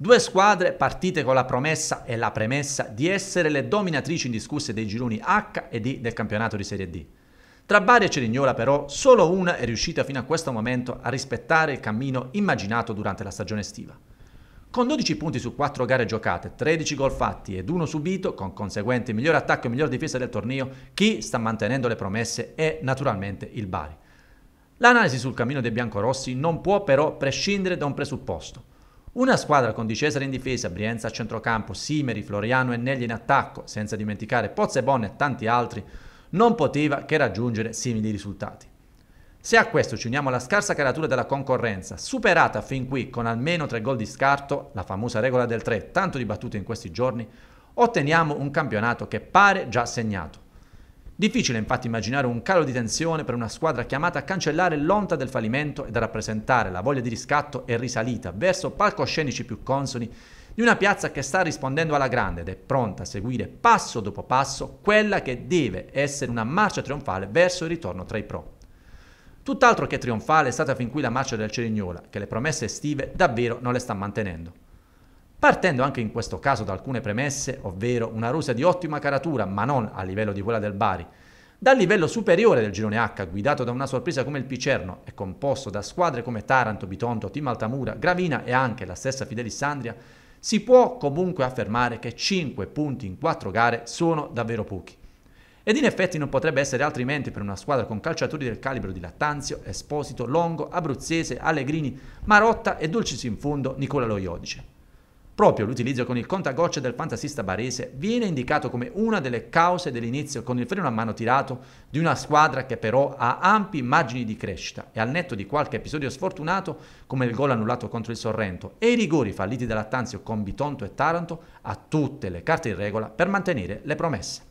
Due squadre partite con la promessa e la premessa di essere le dominatrici indiscusse dei gironi H e D del campionato di Serie D. Tra Bari e Cerignola però solo una è riuscita fino a questo momento a rispettare il cammino immaginato durante la stagione estiva. Con 12 punti su 4 gare giocate, 13 gol fatti ed uno subito, con conseguente miglior attacco e miglior difesa del torneo, chi sta mantenendo le promesse è naturalmente il Bari. L'analisi sul cammino dei biancorossi non può però prescindere da un presupposto. Una squadra con Di Cesare in difesa, Brienza a centrocampo, Simeri, Floriano e Negli in attacco, senza dimenticare Pozza e Bonne e tanti altri, non poteva che raggiungere simili risultati. Se a questo ci uniamo la scarsa caratura della concorrenza, superata fin qui con almeno tre gol di scarto, la famosa regola del 3 tanto dibattuta in questi giorni, otteniamo un campionato che pare già segnato. Difficile infatti immaginare un calo di tensione per una squadra chiamata a cancellare l'onta del fallimento e a rappresentare la voglia di riscatto e risalita verso palcoscenici più consoni di una piazza che sta rispondendo alla grande ed è pronta a seguire passo dopo passo quella che deve essere una marcia trionfale verso il ritorno tra i pro. Tutt'altro che trionfale è stata fin qui la marcia del Cerignola, che le promesse estive davvero non le sta mantenendo. Partendo anche in questo caso da alcune premesse, ovvero una rosa di ottima caratura, ma non a livello di quella del Bari, dal livello superiore del girone H, guidato da una sorpresa come il Picerno e composto da squadre come Taranto, Bitonto, Team Altamura, Gravina e anche la stessa Fidelissandria, si può comunque affermare che 5 punti in 4 gare sono davvero pochi. Ed in effetti non potrebbe essere altrimenti per una squadra con calciatori del calibro di Lattanzio, Esposito, Longo, Abruzzese, Allegrini, Marotta e Dulcis in fondo Nicola Loiodice. Proprio l'utilizzo con il contagocce del fantasista barese viene indicato come una delle cause dell'inizio con il freno a mano tirato di una squadra che però ha ampi margini di crescita e al netto di qualche episodio sfortunato come il gol annullato contro il Sorrento e i rigori falliti da Lattanzio con Bitonto e Taranto ha tutte le carte in regola per mantenere le promesse.